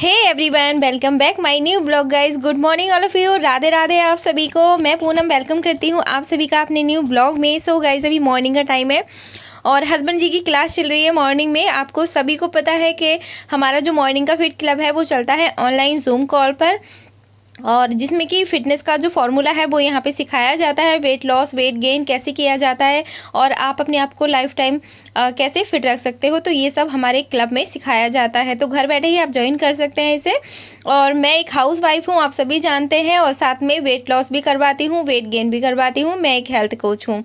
hey one welcome back my new blog guys good morning all of you Radhe Radhe आप सभी को मैं Poonam welcome करती हूँ आप सभी का अपने न्यू ब्लॉग में सो गाइज अभी मॉर्निंग का टाइम है और हस्बैंड जी की क्लास चल रही है मॉर्निंग में आपको सभी को पता है कि हमारा जो मॉर्निंग का फिट क्लब है वो चलता है ऑनलाइन जूम कॉल पर और जिसमें कि फ़िटनेस का जो फॉर्मूला है वो यहाँ पे सिखाया जाता है वेट लॉस वेट गेन कैसे किया जाता है और आप अपने आप को लाइफ टाइम कैसे फिट रख सकते हो तो ये सब हमारे क्लब में सिखाया जाता है तो घर बैठे ही आप ज्वाइन कर सकते हैं इसे और मैं एक हाउस वाइफ हूँ आप सभी जानते हैं और साथ में वेट लॉस भी करवाती हूँ वेट गेन भी करवाती हूँ मैं एक हेल्थ कोच हूँ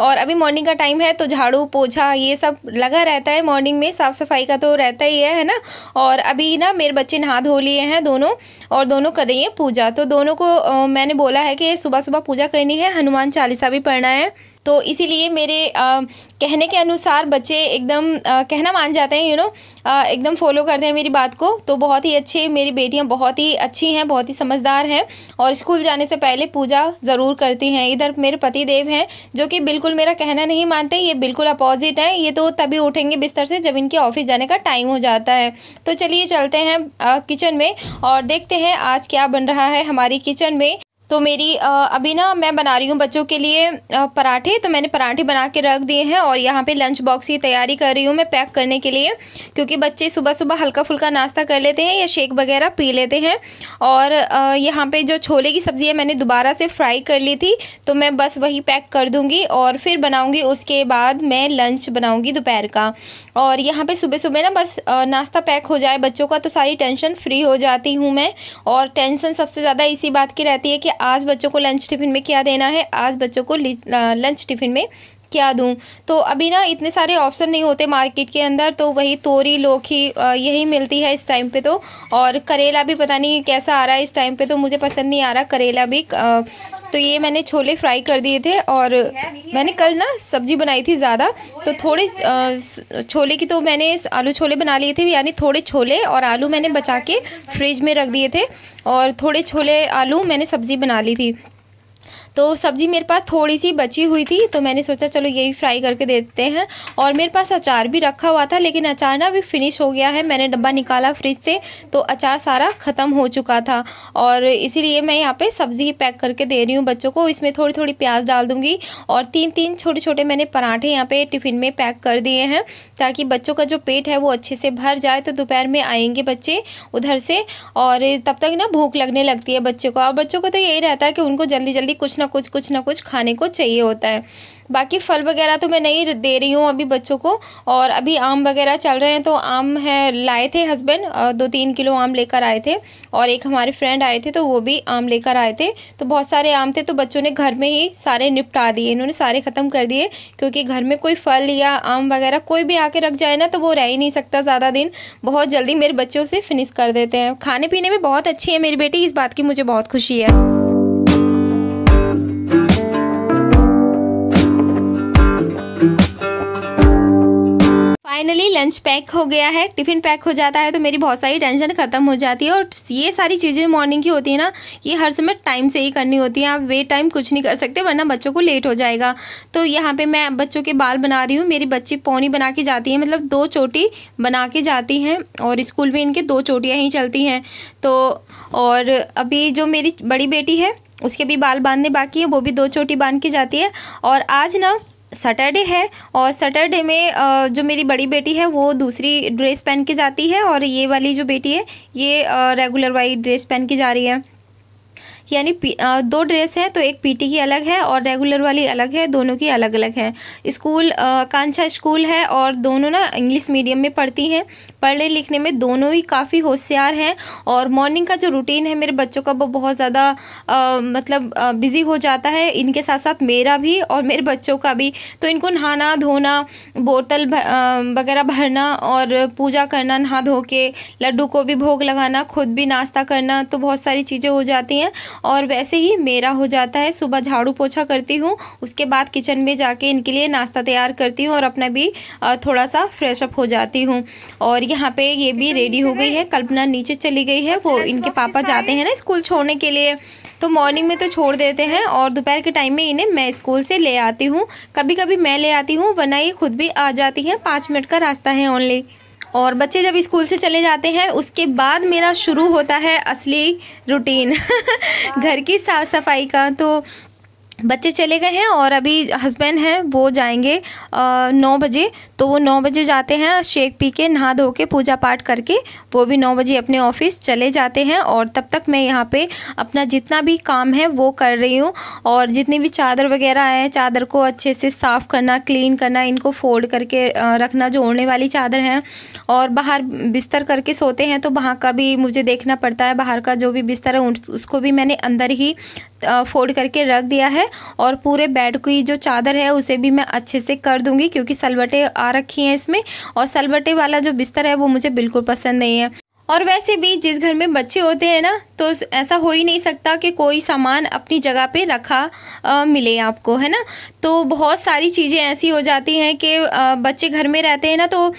और अभी मॉर्निंग का टाइम है तो झाड़ू पोछा ये सब लगा रहता है मॉर्निंग में साफ़ सफाई का तो रहता ही है ना और अभी ना मेरे बच्चे नहा धो लिए हैं दोनों और दोनों कर रही हैं पूजा पूजा तो दोनों को मैंने बोला है कि सुबह सुबह पूजा करनी है हनुमान चालीसा भी पढ़ना है तो इसीलिए मेरे आ, कहने के अनुसार बच्चे एकदम आ, कहना मान जाते हैं यू नो एकदम फॉलो करते हैं मेरी बात को तो बहुत ही अच्छे मेरी बेटियां बहुत ही अच्छी हैं बहुत ही समझदार हैं और स्कूल जाने से पहले पूजा ज़रूर करती हैं इधर मेरे पति देव हैं जो कि बिल्कुल मेरा कहना नहीं मानते ये बिल्कुल अपोजिट है ये तो तभी उठेंगे बिस्तर से जब इनके ऑफिस जाने का टाइम हो जाता है तो चलिए चलते हैं किचन में और देखते हैं आज क्या बन रहा है हमारी किचन में तो मेरी अभी ना मैं बना रही हूँ बच्चों के लिए पराठे तो मैंने पराठे बना के रख दिए हैं और यहाँ पे लंच बॉक्स की तैयारी कर रही हूँ मैं पैक करने के लिए क्योंकि बच्चे सुबह सुबह हल्का फुल्का नाश्ता कर लेते हैं या शेक वगैरह पी लेते हैं और यहाँ पे जो छोले की सब्ज़ी है मैंने दोबारा से फ्राई कर ली थी तो मैं बस वही पैक कर दूँगी और फिर बनाऊँगी उसके बाद मैं लंच बनाऊँगी दोपहर का और यहाँ पर सुबह सुबह ना बस नाश्ता पैक हो जाए बच्चों का तो सारी टेंशन फ्री हो जाती हूँ मैं और टेंशन सबसे ज़्यादा इसी बात की रहती है कि आज बच्चों को लंच टिफिन में क्या देना है आज बच्चों को लंच टिफिन में क्या दूँ तो अभी ना इतने सारे ऑप्शन नहीं होते मार्केट के अंदर तो वही तोरी लोखी यही मिलती है इस टाइम पे तो और करेला भी पता नहीं कैसा आ रहा है इस टाइम पे तो मुझे पसंद नहीं आ रहा करेला भी आ, तो ये मैंने छोले फ्राई कर दिए थे और मैंने कल ना सब्जी बनाई थी ज़्यादा तो थोड़े छोले की तो मैंने आलू छोले बना लिए थे यानी थोड़े छोले और आलू मैंने बचा के फ्रिज में रख दिए थे और थोड़े छोले आलू मैंने सब्ज़ी बना ली थी तो सब्ज़ी मेरे पास थोड़ी सी बची हुई थी तो मैंने सोचा चलो यही फ्राई करके देते हैं और मेरे पास अचार भी रखा हुआ था लेकिन अचार ना अभी फिनिश हो गया है मैंने डब्बा निकाला फ्रिज से तो अचार सारा ख़त्म हो चुका था और इसीलिए मैं यहाँ पे सब्ज़ी ही पैक करके दे रही हूँ बच्चों को इसमें थोड़ी थोड़ी प्याज डाल दूँगी और तीन तीन छोटे छोटे मैंने पराठे यहाँ पर टिफ़िन में पैक कर दिए हैं ताकि बच्चों का जो पेट है वो अच्छे से भर जाए तो दोपहर में आएंगे बच्चे उधर से और तब तक ना भूख लगने लगती है बच्चों को और बच्चों को तो यही रहता है कि उनको जल्दी जल्दी कुछ ना ना कुछ कुछ ना कुछ खाने को चाहिए होता है बाकी फल वगैरह तो मैं नहीं दे रही हूँ अभी बच्चों को और अभी आम वगैरह चल रहे हैं तो आम है लाए थे हस्बैंड दो तीन किलो आम लेकर आए थे और एक हमारे फ्रेंड आए थे तो वो भी आम लेकर आए थे तो बहुत सारे आम थे तो बच्चों ने घर में ही सारे निपटा दिए इन्होंने सारे ख़त्म कर दिए क्योंकि घर में कोई फल या आम वगैरह कोई भी आके रख जाए ना तो वो रह ही नहीं सकता ज़्यादा दिन बहुत जल्दी मेरे बच्चे उसे फिनिश कर देते हैं खाने पीने में बहुत अच्छी है मेरी बेटी इस बात की मुझे बहुत खुशी है फाइनली लंच पैक हो गया है टिफ़िन पैक हो जाता है तो मेरी बहुत सारी टेंशन ख़त्म हो जाती है और ये सारी चीज़ें मॉर्निंग की होती है ना ये हर समय टाइम से ही करनी होती है आप वे टाइम कुछ नहीं कर सकते वरना बच्चों को लेट हो जाएगा तो यहाँ पे मैं बच्चों के बाल बना रही हूँ मेरी बच्ची पौनी बना के जाती है मतलब दो चोटी बना के जाती हैं और स्कूल में इनके दो चोटियाँ ही चलती हैं तो और अभी जो मेरी बड़ी बेटी है उसके भी बाल बांधने बाकी हैं वो भी दो चोटी बांध के जाती है और आज ना सैटरडे है और सैटरडे में जो मेरी बड़ी बेटी है वो दूसरी ड्रेस पहन के जाती है और ये वाली जो बेटी है ये रेगुलर वाइट ड्रेस पहन के जा रही है यानी दो ड्रेस हैं तो एक पीटी की अलग है और रेगुलर वाली अलग है दोनों की अलग अलग है स्कूल कांछा स्कूल है और दोनों ना इंग्लिश मीडियम में पढ़ती हैं पढ़ने लिखने में दोनों ही काफ़ी होशियार हैं और मॉर्निंग का जो रूटीन है मेरे बच्चों का वो बहुत ज़्यादा मतलब बिज़ी हो जाता है इनके साथ साथ मेरा भी और मेरे बच्चों का भी तो इनको नहाना धोना बोतल वगैरह भरना और पूजा करना नहा धो के लड्डू को भी भोग लगाना खुद भी नाश्ता करना तो बहुत सारी चीज़ें हो जाती हैं और वैसे ही मेरा हो जाता है सुबह झाड़ू पोछा करती हूँ उसके बाद किचन में जाके इनके लिए नाश्ता तैयार करती हूँ और अपना भी थोड़ा सा फ्रेशअप हो जाती हूँ और यहाँ पे ये भी रेडी हो गई है कल्पना नीचे चली गई है वो इनके पापा जाते हैं ना स्कूल छोड़ने के लिए तो मॉर्निंग में तो छोड़ देते हैं और दोपहर के टाइम में इन्हें मैं स्कूल से ले आती हूँ कभी कभी मैं ले आती हूँ वरना ये खुद भी आ जाती हैं पाँच मिनट का रास्ता है ओनली और बच्चे जब स्कूल से चले जाते हैं उसके बाद मेरा शुरू होता है असली रूटीन घर की साफ़ सफाई का तो बच्चे चले गए हैं और अभी हस्बैंड हैं वो जाएंगे नौ बजे तो वो नौ बजे जाते हैं शेक पी के नहा धो के पूजा पाठ करके वो भी नौ बजे अपने ऑफिस चले जाते हैं और तब तक मैं यहाँ पे अपना जितना भी काम है वो कर रही हूँ और जितनी भी चादर वगैरह है चादर को अच्छे से साफ़ करना क्लीन करना इनको फोल्ड करके रखना जो ओढ़ने वाली चादर है और बाहर बिस्तर करके सोते हैं तो वहाँ का भी मुझे देखना पड़ता है बाहर का जो भी बिस्तर है उसको भी मैंने अंदर ही फोल्ड करके रख दिया है और पूरे बेड की जो चादर है उसे भी मैं अच्छे से कर दूंगी क्योंकि सलबटे आ रखी हैं इसमें और सलवटे वाला जो बिस्तर है वो मुझे बिल्कुल पसंद नहीं है और वैसे भी जिस घर में बच्चे होते हैं ना तो ऐसा हो ही नहीं सकता कि कोई सामान अपनी जगह पे रखा आ, मिले आपको है ना तो बहुत सारी चीज़ें ऐसी हो जाती हैं कि आ, बच्चे घर में रहते हैं ना तो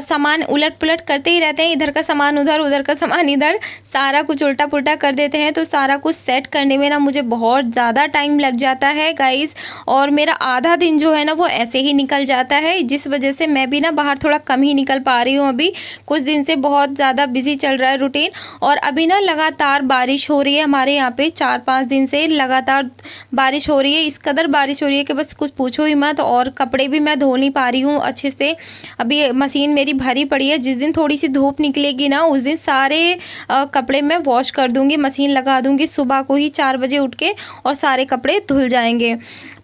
सामान उलट पुलट करते ही रहते हैं इधर का सामान उधर उधर का सामान इधर सारा कुछ उल्टा पुलटा कर देते हैं तो सारा कुछ सेट करने में ना मुझे बहुत ज़्यादा टाइम लग जाता है गाइज़ और मेरा आधा दिन जो है ना वो ऐसे ही निकल जाता है जिस वजह से मैं भी ना बाहर थोड़ा कम ही निकल पा रही हूँ अभी कुछ दिन से बहुत ज़्यादा बिजी बिजी चल रहा है रूटीन और अभी ना लगातार बारिश हो रही है हमारे यहाँ पे चार पाँच दिन से लगातार बारिश हो रही है इस कदर बारिश हो रही है कि बस कुछ पूछो ही मत और कपड़े भी मैं धो नहीं पा रही हूँ अच्छे से अभी मशीन मेरी भरी पड़ी है जिस दिन थोड़ी सी धूप निकलेगी ना उस दिन सारे कपड़े मैं वॉश कर दूँगी मशीन लगा दूँगी सुबह को ही चार बजे उठ के और सारे कपड़े धुल जाएंगे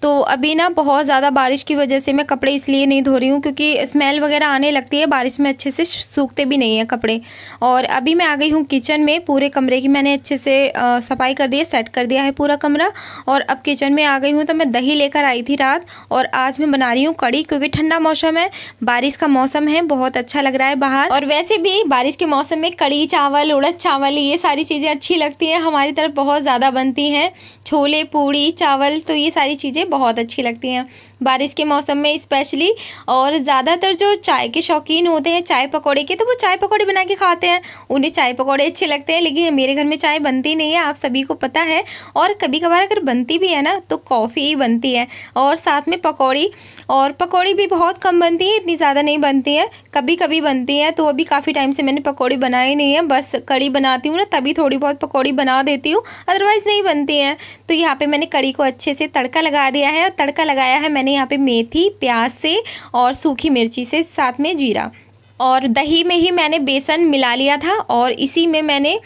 तो अभी ना बहुत ज़्यादा बारिश की वजह से मैं कपड़े इसलिए नहीं धो रही हूँ क्योंकि स्मेल वगैरह आने लगती है बारिश में अच्छे से सूखते भी नहीं है कपड़े और और अभी मैं आ गई हूँ किचन में पूरे कमरे की मैंने अच्छे से आ, सफाई कर दी है सेट कर दिया है पूरा कमरा और अब किचन में आ गई हूँ तो मैं दही लेकर आई थी रात और आज मैं बना रही हूँ कड़ी क्योंकि ठंडा मौसम है बारिश का मौसम है बहुत अच्छा लग रहा है बाहर और वैसे भी बारिश के मौसम में कड़ी चावल उड़द चावल ये सारी चीज़ें अच्छी लगती हैं हमारी तरफ बहुत ज़्यादा बनती हैं छोले पूड़ी चावल तो ये सारी चीज़ें बहुत अच्छी लगती हैं बारिश के मौसम में स्पेशली और ज़्यादातर जो चाय के शौकीन होते हैं चाय पकौड़े के तो वो चाय पकौड़े बना के खाते हैं उन्हें चाय पकौड़े अच्छे लगते हैं लेकिन मेरे घर में चाय बनती नहीं है आप सभी को पता है और कभी कभार अगर बनती भी है ना तो कॉफ़ी ही बनती है और साथ में पकौड़ी और पकौड़ी भी बहुत कम बनती है इतनी ज़्यादा नहीं बनती है कभी कभी बनती है तो अभी काफ़ी टाइम से मैंने पकौड़ी बनाई नहीं है बस कड़ी बनाती हूँ ना तभी थोड़ी बहुत पकौड़ी बना देती हूँ अदरवाइज़ नहीं बनती हैं तो यहाँ पर मैंने कड़ी को अच्छे से तड़का लगा दिया है और तड़का लगाया है मैंने यहाँ पर मेथी प्याज से और सूखी मिर्ची से साथ में जीरा और दही में ही मैंने बेसन मिला लिया था और इसी में मैंने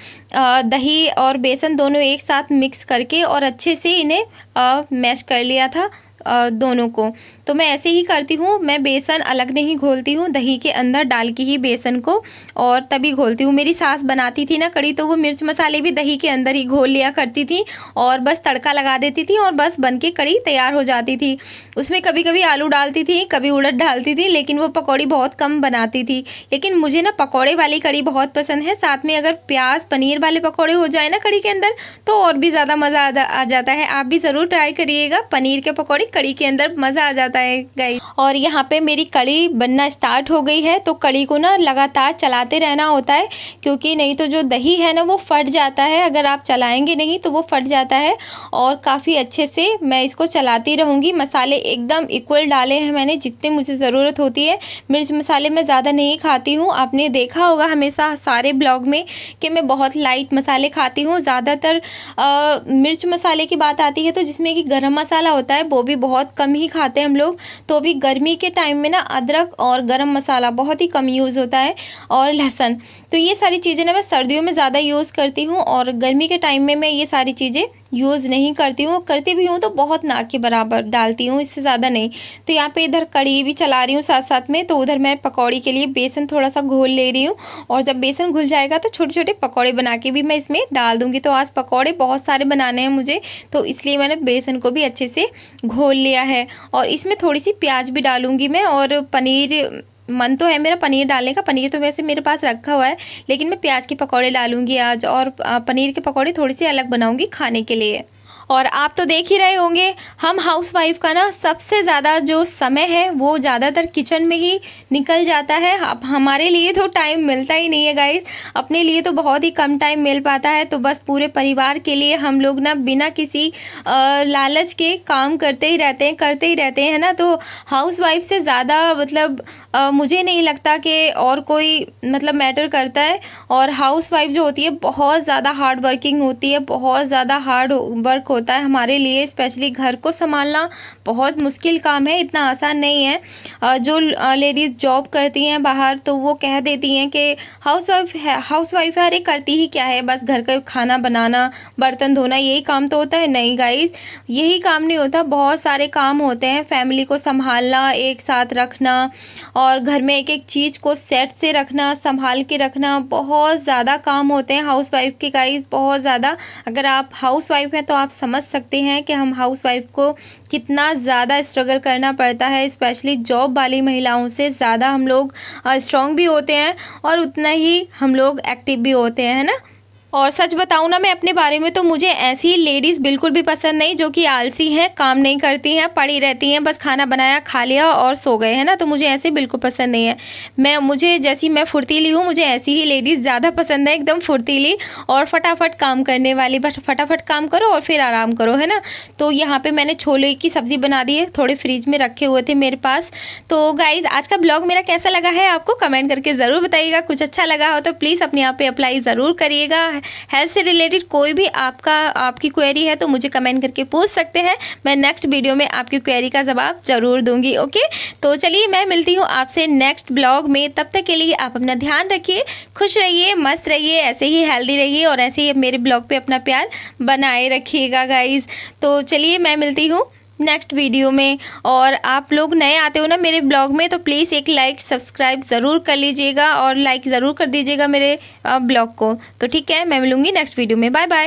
दही और बेसन दोनों एक साथ मिक्स करके और अच्छे से इन्हें मैश कर लिया था दोनों को तो मैं ऐसे ही करती हूँ मैं बेसन अलग नहीं घोलती हूँ दही के अंदर डाल के ही बेसन को और तभी घोलती हूँ मेरी सास बनाती थी ना कड़ी तो वो मिर्च मसाले भी दही के अंदर ही घोल लिया करती थी और बस तड़का लगा देती थी और बस बन के कड़ी तैयार हो जाती थी उसमें कभी कभी आलू डालती थी कभी उड़द डालती थी लेकिन वो पकौड़ी बहुत कम बनाती थी लेकिन मुझे ना पकौड़े वाली कड़ी बहुत पसंद है साथ में अगर प्याज पनीर वाले पकौड़े हो जाए ना कड़ी के अंदर तो और भी ज़्यादा मज़ा आ जाता है आप भी ज़रूर ट्राई करिएगा पनीर के पकौड़े कड़ी के अंदर मज़ा आ जाता है गाइस और यहाँ पे मेरी कड़ी बनना स्टार्ट हो गई है तो कड़ी को ना लगातार चलाते रहना होता है क्योंकि नहीं तो जो दही है ना वो फट जाता है अगर आप चलाएंगे नहीं तो वो फट जाता है और काफ़ी अच्छे से मैं इसको चलाती रहूँगी मसाले एकदम इक्वल डाले हैं मैंने जितने मुझे ज़रूरत होती है मिर्च मसाले मैं ज़्यादा नहीं खाती हूँ आपने देखा होगा हमेशा सारे ब्लॉग में कि मैं बहुत लाइट मसाले खाती हूँ ज़्यादातर मिर्च मसाले की बात आती है तो जिसमें कि गर्म मसाला होता है वो भी बहुत कम ही खाते हैं हम लोग तो भी गर्मी के टाइम में ना अदरक और गर्म मसाला बहुत ही कम यूज़ होता है और लहसुन तो ये सारी चीज़ें ना मैं सर्दियों में ज़्यादा यूज़ करती हूँ और गर्मी के टाइम में मैं ये सारी चीज़ें यूज़ नहीं करती हूँ करती भी हूँ तो बहुत नाक के बराबर डालती हूँ इससे ज़्यादा नहीं तो यहाँ पे इधर कड़ी भी चला रही हूँ साथ साथ में तो उधर मैं पकौड़ी के लिए बेसन थोड़ा सा घोल ले रही हूँ और जब बेसन घुल जाएगा तो छोटे छोटे पकौड़े बना के भी मैं इसमें डाल दूँगी तो आज पकौड़े बहुत सारे बनाने हैं मुझे तो इसलिए मैंने बेसन को भी अच्छे से घोल लिया है और इसमें थोड़ी सी प्याज भी डालूँगी मैं और पनीर मन तो है मेरा पनीर डालने का पनीर तो वैसे मेरे पास रखा हुआ है लेकिन मैं प्याज के पकौड़े डालूँगी आज और पनीर के पकौड़े थोड़े से अलग बनाऊँगी खाने के लिए और आप तो देख ही रहे होंगे हम हाउसवाइफ का ना सबसे ज़्यादा जो समय है वो ज़्यादातर किचन में ही निकल जाता है अब हमारे लिए तो टाइम मिलता ही नहीं है गाइस अपने लिए तो बहुत ही कम टाइम मिल पाता है तो बस पूरे परिवार के लिए हम लोग ना बिना किसी आ, लालच के काम करते ही रहते हैं करते ही रहते हैं ना तो हाउसवाइफ से ज़्यादा मतलब आ, मुझे नहीं लगता कि और कोई मतलब मैटर करता है और वाइफ जो होती है बहुत ज़्यादा हार्ड वर्किंग होती है बहुत ज़्यादा हार्ड वर्क हो होता है हमारे लिए स्पेशली घर को संभालना बहुत मुश्किल काम है इतना आसान नहीं है जो लेडीज़ जॉब करती हैं बाहर तो वो कह देती हैं कि हाउस वाइफ है हाउस वाइफ अरे करती ही क्या है बस घर का खाना बनाना बर्तन धोना यही काम तो होता है नहीं गाइज यही काम नहीं होता बहुत सारे काम होते हैं फैमिली को संभालना एक साथ रखना और घर में एक एक चीज़ को सेट से रखना संभाल के रखना बहुत ज़्यादा काम होते हैं हाउस वाइफ के गाइज बहुत ज़्यादा अगर आप हाउस वाइफ हैं तो आप समझ सकते हैं कि हम हाउसवाइफ को कितना ज़्यादा स्ट्रगल करना पड़ता है स्पेशली जॉब वाली महिलाओं से ज़्यादा हम लोग स्ट्रॉन्ग भी होते हैं और उतना ही हम लोग एक्टिव भी होते हैं है ना और सच बताऊँ ना मैं अपने बारे में तो मुझे ऐसी लेडीज़ बिल्कुल भी पसंद नहीं जो कि आलसी हैं काम नहीं करती हैं पड़ी रहती हैं बस खाना बनाया खा लिया और सो गए हैं ना तो मुझे ऐसे बिल्कुल पसंद नहीं है मैं मुझे जैसी मैं फुर्तीली हूँ मुझे ऐसी ही लेडीज़ ज़्यादा पसंद है एकदम फुर्तीली और फटाफट काम करने वाली बट फटाफट काम करो और फिर आराम करो है ना तो यहाँ पर मैंने छोले की सब्ज़ी बना दी है थोड़े फ्रिज में रखे हुए थे मेरे पास तो गाइज़ आज का ब्लॉग मेरा कैसा लगा है आपको कमेंट करके ज़रूर बताइएगा कुछ अच्छा लगा हो तो प्लीज़ अपने आप पर अप्लाई ज़रूर करिएगा हेल्थ से रिलेटेड कोई भी आपका आपकी क्वेरी है तो मुझे कमेंट करके पूछ सकते हैं मैं नेक्स्ट वीडियो में आपकी क्वेरी का जवाब ज़रूर दूंगी ओके तो चलिए मैं मिलती हूँ आपसे नेक्स्ट ब्लॉग में तब तक के लिए आप अपना ध्यान रखिए खुश रहिए मस्त रहिए ऐसे ही हेल्दी रहिए और ऐसे ही मेरे ब्लॉग पर अपना प्यार बनाए रखिएगा गाइज़ तो चलिए मैं मिलती हूँ नेक्स्ट वीडियो में और आप लोग नए आते हो ना मेरे ब्लॉग में तो प्लीज़ एक लाइक सब्सक्राइब ज़रूर कर लीजिएगा और लाइक ज़रूर कर दीजिएगा मेरे ब्लॉग को तो ठीक है मैं मिलूँगी नेक्स्ट वीडियो में बाय बाय